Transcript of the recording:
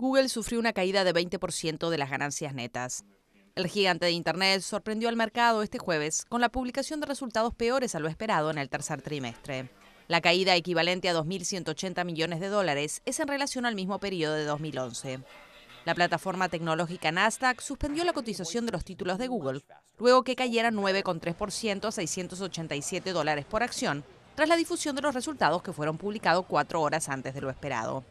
Google sufrió una caída de 20% de las ganancias netas. El gigante de Internet sorprendió al mercado este jueves con la publicación de resultados peores a lo esperado en el tercer trimestre. La caída equivalente a 2.180 millones de dólares es en relación al mismo periodo de 2011. La plataforma tecnológica Nasdaq suspendió la cotización de los títulos de Google, luego que cayera 9,3% a 687 dólares por acción, tras la difusión de los resultados que fueron publicados cuatro horas antes de lo esperado.